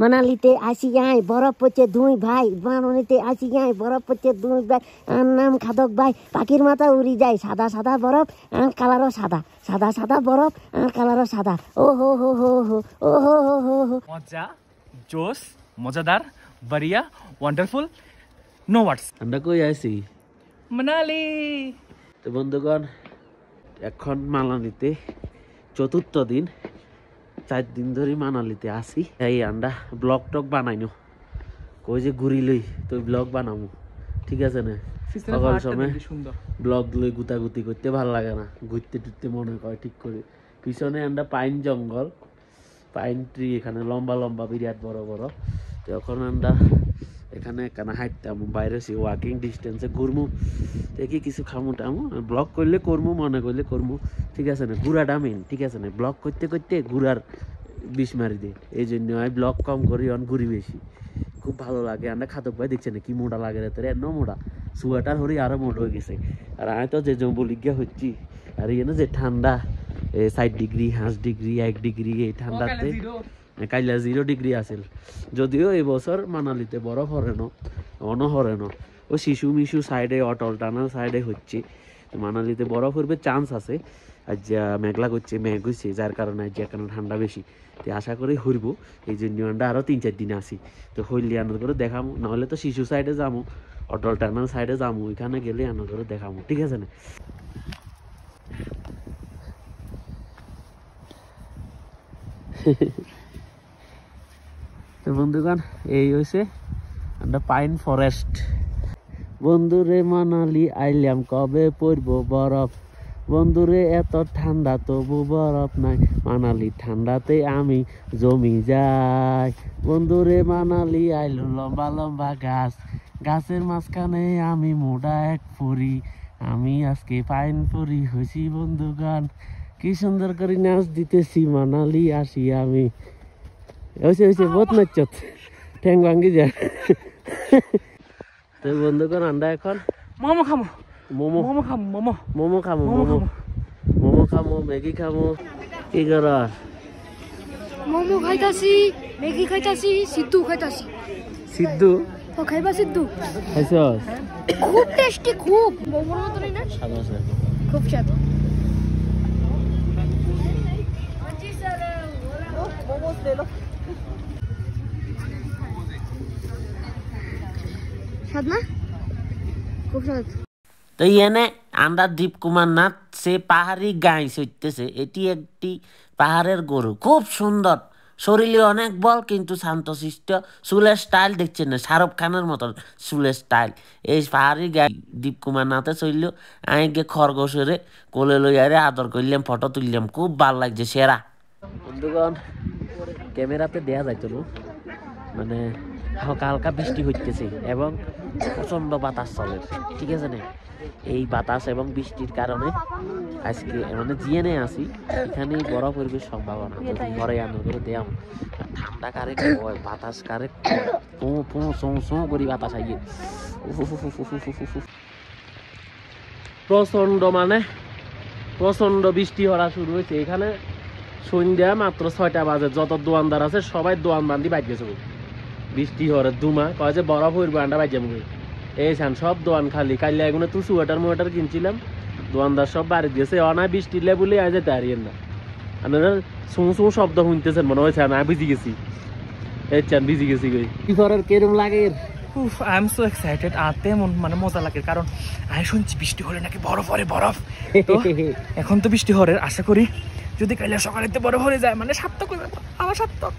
মানালিতে আসি গাঁয় বরফ পড়ছে দুই ভাই মানালিতে আসি গাঁয় বরফ পড়ছে দুই ভাই আর নাম খাদক ভাই পাখির মাথা উড়ি যায় সাদা সাদা বরফ আর কালারও সাদা সাদা সাদা বরফ আর কালারও সাদা ও হো হো হো হো ও হো হো হো হো মজা জোশ মজাদার বড়িয়া ওয়ান্ডারফুল নো ওয়ার্ডস আমরা কই আইছি মানালি তো বন্ধুগণ এখন মালানিতে চতুর্থ দিন চার দিন ধরে মানালিতে আসি এই আন্ডা ব্লগ টক বানাইনো কই যে ঘুরি লই তুই ব্লগ বানামু ঠিক আছে না সকাল সময় ব্লগ লই গুতাগুতি করতে ভালো লাগে না ঘুরতে টুরতে মনে করে ঠিক করে পিছনে আন্ডা পাইন জঙ্গল পাইন ট্রি এখানে লম্বা লম্বা বিরাট বড় বড় তো এখন আন্ডা এখানে কেন হাঁটতাম বাইরে সে ওয়াকিং ডিস্টেন্সে ঘুরমু দেখি কিছু খামু টামু ব্লক করলে করমু মনে করলে করমু ঠিক আছে না ঘুরাটা মেন ঠিক আছে না ব্লক করতে করতে ঘুরার বিষ মারি দিই এই জন্য আমি ব্লক কম করি অন ঘুরি বেশি খুব ভালো লাগে আমরা খাতক ভাই দেখছে না কি মোটা লাগে রে তোরে এমন মোটা সোয়াটার হরি আরও মোটা হয়ে গেছে আর আমি তো যে জম্বলিজ্ঞা হচ্ছি আর ইয়ে না যে ঠান্ডা ষাট ডিগ্রি হাঁস ডিগ্রি এক ডিগ্রি এই ঠান্ডাতে কাইলা জিরো ডিগ্রি আছিল যদিও এই বছর মানালিতে বরফ হরেন অন হরেন ও শিশু মিশু সাইডে অটল টানার সাইডে হচ্ছে মানালিতে বরফ হরবে চান্স আছে আজ মেঘলা করছে মেঘ হচ্ছে যার কারণে আজ এখানে ঠান্ডা বেশি তো আশা করি হরব এই জন্য আমরা আরও তিন চার দিন আসি তো হইলে আনন্দ করে দেখামো নাহলে তো শিশু সাইডে যাবো অটল টানার সাইডে যাবো ওইখানে গেলে আনন্দ করে দেখামো ঠিক আছে না Hehehe তো বন্ধুগণ এই হয়েছে আমরা পাইন ফরেস্ট বন্ধুরে মানালি আইলাম কবে পড়বো বরফ বন্ধুরে এত ঠান্ডা তবু বরফ নাই মানালি ঠান্ডাতে আমি জমি যাই বন্ধুরে মানালি আইলো লম্বা লম্বা গাছ গাছের মাঝখানে আমি মোটা এক পরি আমি আজকে পাইন পরি হয়েছি বন্ধুগণ কি সুন্দর করে নাচ দিতেছি মানালি আসি আমি হয়েছে হয়েছে বহুত নাচত ঠ্যাং ভাঙ্গি যায় তো বন্ধুগণ আমরা এখন মোমো খামো মোমো মোমো খামো মোমো মোমো খামো মোমো মোমো খামো ম্যাগি খামো কি কর মোমো খাইতাছি ম্যাগি খাইতাছি সিদ্ধু খাইতাছি সিদ্ধু ও খাইবা সিদ্ধু খাইছস খুব টেস্টি খুব মোমোর মতনই না খুব স্বাদ তো এনে আন্দা দীপ কুমার নাথ সে পাহাড়ি গাই সইতেছে এটি একটি পাহাড়ের গরু খুব সুন্দর শরীরে অনেক বল কিন্তু শান্তশিষ্ট চুলের স্টাইল দেখছেন না শাহরুখ খানের মতন চুলের স্টাইল এই পাহাড়ি গাই দীপ কুমার নাথে চলল আগে খরগোশরে কোলে লইয়ারে আদর করলাম ফটো তুললাম খুব ভাল লাগছে সেরা বন্ধুগণ ক্যামেরাতে দেয়া যাইতো মানে হালকা হালকা বৃষ্টি হইতেছে এবং প্রচণ্ড বাতাস চলে ঠিক আছে না এই বাতাস এবং বৃষ্টির কারণে আজকে মানে জিএনে আসি এখানে বড় পরিবেশ সম্ভাবনা যদি ঘরে আনো করে দেয়াম ঠান্ডা কারে বাতাস কারে পো পো সো সো করি বাতাস আইয়ে প্রচণ্ড মানে প্রচণ্ড বৃষ্টি হওয়া শুরু হয়েছে এখানে সন্ধ্যা মাত্র ছয়টা বাজে যত দোয়ানদার আছে সবাই দোয়ান বান্ধি বাইক গেছে বৃষ্টি হওয়ার দুমা কয় যে বরফ হইব আন্ডা বাজাম মুখে এই সান সব দোয়ান খালি কালি এগুলো তো সোয়েটার মোয়েটার কিনছিলাম দোয়ানদার সব বাড়ি দিয়েছে অনায় বৃষ্টি লে বলে আজ যেতে হারিয়েন না আপনারা শব্দ শুনতেছেন মনে গেছি এই চান গেছি গই কি কেরম লাগে আই এম সো এক্সাইটেড মানে মজা লাগে কারণ আমি শুনছি বৃষ্টি হলে নাকি বরফ হরে বরফ এখন তো বৃষ্টি হরে আশা করি যদি কাইলে সকালে বরফ হরে যায় মানে সার্থক আমার সার্থক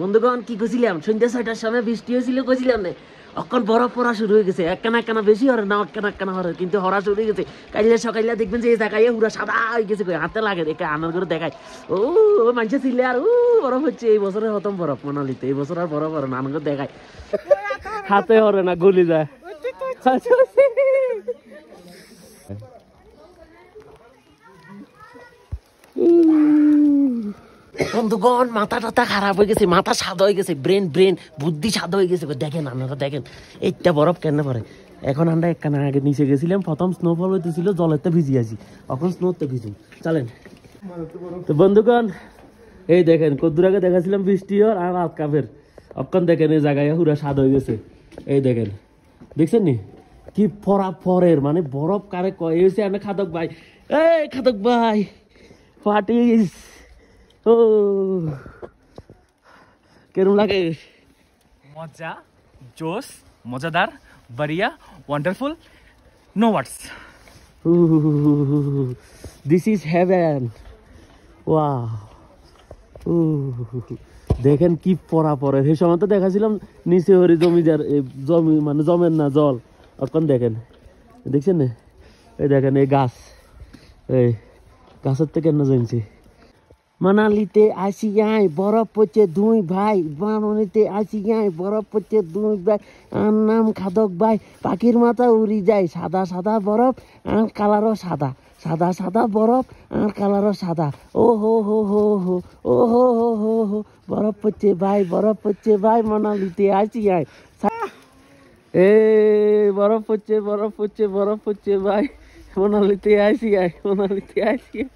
বন্ধুগণ কি কইছিলাম সন্ধ্যা ছয়টার সময় বৃষ্টি হয়েছিল কইছিলাম না অকন বরফ পড়া শুরু হয়ে গেছে একখানা একখানা বেশি হরে না একখানা একখানা হরে কিন্তু হরা শুরু হয়ে গেছে কাজে সকালে দেখবেন যে এই জায়গায় পুরা সাদা হয়ে গেছে হাতে লাগে দেখে আনার করে দেখায় ও ও মানুষে ছিল আর ও বরফ হচ্ছে এই বছরে হতম বরফ মোনালিতে এই বছর আর বরফ হরে না করে দেখায় হাতে হরে না গলি যায় Ooh. বন্ধুগণ মাথা টাথা খারাপ হয়ে গেছে মাথা সাদা হয়ে গেছে ব্রেন ব্রেন বুদ্ধি সাদা হয়ে গেছে দেখেন আপনারা দেখেন এইটা বরফ কেন পরে এখন আমরা একখানা আগে নিচে গেছিলাম প্রথম স্নোফল হইতেছিল জলের তো ভিজি আছি এখন স্নোর তো ভিজুম চলেন তো বন্ধুগণ এই দেখেন কদ্দুর আগে দেখাছিলাম বৃষ্টি হর আর রাত কাপের অক্ষণ দেখেন এই জায়গায় হুরা সাদ হয়ে গেছে এই দেখেন দেখছেন নি কি পরা পরের মানে বরফ কারে কয়েছে আমি খাদক ভাই এই খাদক ভাই ফাটিস ও কেরম লাগে মজা জোশ মজাদার বাড়িয়া wonderful no words this is heaven ওয়া দেখেন কি পরা পরে সেই সময় তো দেখাছিলাম নিচে হরি জমিদার জমি মানে জমেন না জল অখন দেখেন দেখছেন এই দেখেন এই গাছ এই গাছের থেকে না জানছি মানালিতে আসি আয় বরফ পচে দুই ভাই মানালিতে আসি আয় বরফ পচে দুই ভাই আর নাম খাদক ভাই পাখির মাথা উড়ি যায় সাদা সাদা বরফ আর কালারও সাদা সাদা সাদা বরফ আর কালারও সাদা ও হো হো হো হো ও হো হো হো হো বরফ পড়ছে ভাই বরফ পড়ছে ভাই মানালিতে আসি আয় এ বরফ পড়ছে বরফ পড়ছে বরফ পড়ছে ভাই মানালিতে আসি আয় মানালিতে আসি আয়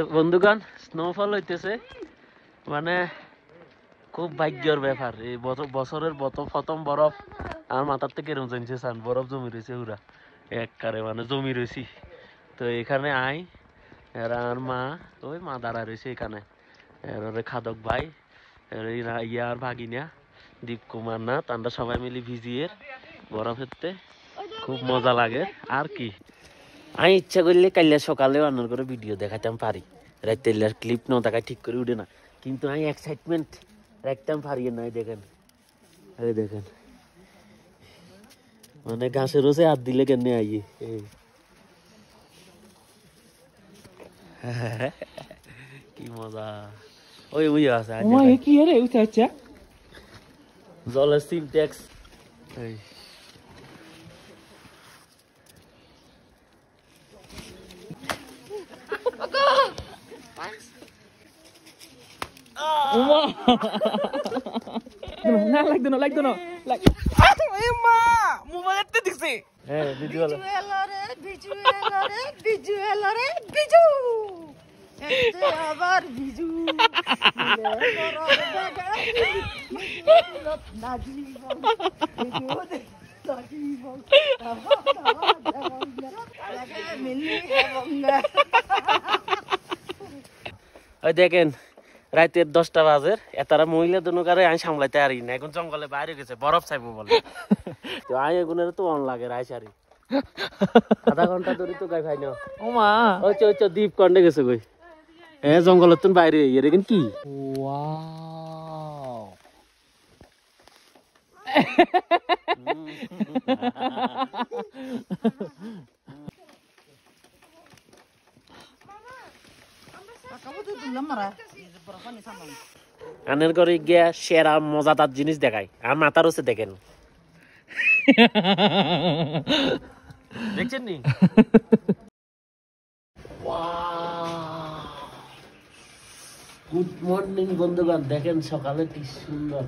তো বন্ধুগণ স্নোফল হইতেছে মানে খুব ভাগ্যর ব্যাপার এই বছরের প্রথম বরফ আমার মাথার থেকে এরম জমছে সান বরফ জমি রয়েছে ওরা এককারে মানে জমি রয়েছি তো এখানে আই আর মা ওই মা দাঁড়া রয়েছে এখানে এর খাদক ভাই ইয়া আর ভাগিনা দীপ কুমার না তারা সবাই মিলে ভিজিয়ে বরফেরতে খুব মজা লাগে আর কি আমি ইচ্ছা করলে কাল সকালে অন্য করে ভিডিও দেখাতাম পারি রাইতেল্লার ক্লিপ ন দেখা ঠিক করে উঠে না কিন্তু আমি এক্সাইটমেন্ট রাখতাম পারি না দেখেন আরে দেখেন মানে ঘাসের রোসে হাত দিলে কেনে আই কি মজা ওই ওই আছে কি রে উঠে আচ্ছা জলের সিনট্যাক্স এই लाग्दैन लाग्दैन मोबाइल यति देख्छु Again. রাতের দশটা বাজের এতারা মহিলা দোকানে আমি সামলাইতে আরি না এখন জঙ্গলে বাইরে গেছে বরফ চাইব বলে তো আমি এগুনের তো অন লাগে রাইস আরি আধা ঘন্টা ধরে তো গাই ভাই না ও মা ওচো দ্বীপ কন্ডে গেছে গই এ জঙ্গল তুন বাইরে ইয়ে রেখেন কি আনের ঘরে গিয়া সেরা মজাদার জিনিস দেখায় আর মাথার হচ্ছে দেখেন দেখছেন নি গুড মর্নিং বন্ধুগণ দেখেন সকালে কি সুন্দর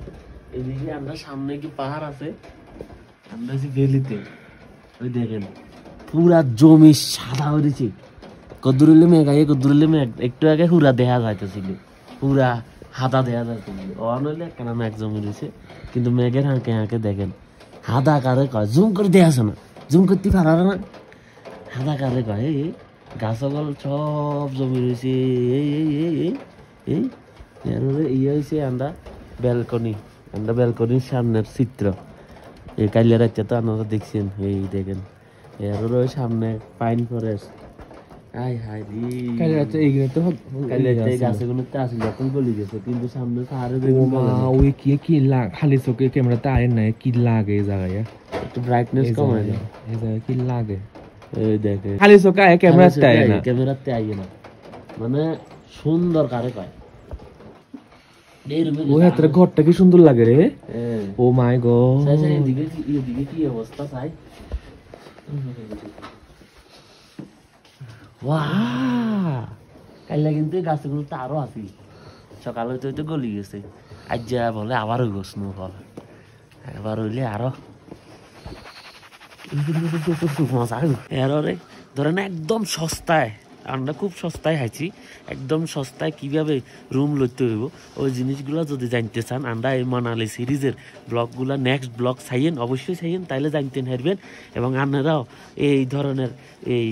এদিকে আমরা সামনে কি পাহাড় আছে আমরা আছি ভ্যালিতে ওই দেখেন পুরা জমি সাদা হয়েছে কদ্দুরুলে মেঘ আগে কদ্দুরুলে মেঘ একটু আগে হুরা দেখা যাইতেছিল পুরা হাদা দেয়া যায় তুমি অন হইলে একখানা ম্যাগ জমে দিছে কিন্তু ম্যাগের হাঁকে হাঁকে দেখেন হাদা কারে কয় জুম করে দেয়া না জুম করতে পারা না হাদা কারে কয় এই গাছগল সব জমি রয়েছে এই এই এই এই এই ইয়ে হয়েছে আমরা ব্যালকনি আমরা ব্যালকনির সামনের চিত্র এই কালিয়া রাতে তো আপনারা দেখছেন এই দেখেন এর সামনে পাইন ফরেস্ট খালি চোখে কি লাগে ক্যামেরাতে মানে সুন্দর কারে কয় ঘরটা কি সুন্দর লাগে রে ও মাই গো দিকে কি অবস্থা ওয়া কাইলে কিন্তু এই গাছগুলো তো আরো আছে সকালে তো তো গলি গেছে আজ যা বলে আবারও গোস নো ফল এবার হইলে আরো এর রে ধরেন একদম সস্তায় আমরা খুব সস্তায় হাইছি একদম সস্তায় কিভাবে রুম লইতে হইব ওই জিনিসগুলো যদি জানতে চান আমরা এই মানালি সিরিজের ব্লগগুলো নেক্সট ব্লগ চাইয়েন অবশ্যই চাইয়েন তাইলে জানতে হারবেন এবং আপনারাও এই ধরনের এই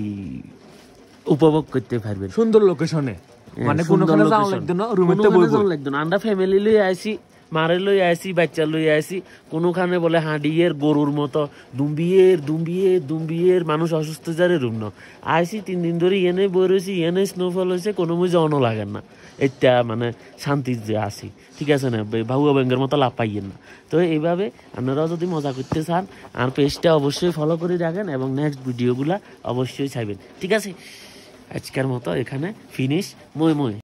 উপভোগ করতে পারবে সুন্দর লোকেশনে হ্যাঁ, মানে কোনোখানে যাওয়া লাগতো না রুমেতে বসে লাগতো না আমরা ফ্যামিলি লই আইছি মারে লই আইসি বাচ্চা লই আইসি কোনোখানে বলে হাঁডিয়ের গরুর মতো দুম্বিয়ের দুম্বিয়ের দুম্বিয়ের মানুষ অসুস্থ যারে রুম ন আইসি তিন দিন ধরে এনে বই এনে স্নোফল হয়েছে কোনো মুই জনও লাগে না এটা মানে শান্তি যে আসি ঠিক আছে না ভাউয়া ব্যাঙ্গের মতো লাভ পাইয়েন না তো এইভাবে আপনারাও যদি মজা করতে চান আর পেজটা অবশ্যই ফলো করে রাখেন এবং নেক্সট ভিডিওগুলা অবশ্যই চাইবেন ঠিক আছে আজকের মতো এখানে ফিনিশ মই মই